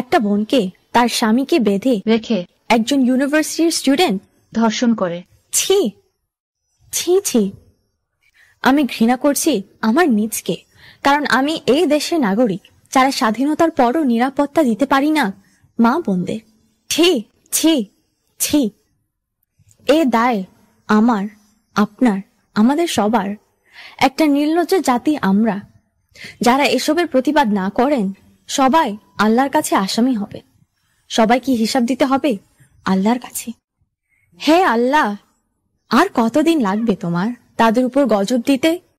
একটা বোনকে তার স্বামীকে বেঁধে রেখে একজন ইউনিভার্সিটির স্টুডেন্ট ধর্ষণ করে ছি ছি ছি আমি ঘৃণা করছি আমার নিজকে কারণ আমি এই দেশের নাগরিক যারা স্বাধীনতার পরও নিরাপত্তা দিতে পারি না মা বোনদের ছি ছি ছি এ দায় আমার আপনার আমাদের সবার একটা নির্লজ্জ জাতি আমরা যারা এসবের প্রতিবাদ না করেন সবাই আল্লাহর কাছে আসামি হবে সবাই কি হিসাব দিতে হবে আল্লাহর কাছে হে আল্লাহ আর কতদিন লাগবে তোমার তাদের উপর গজব দিতে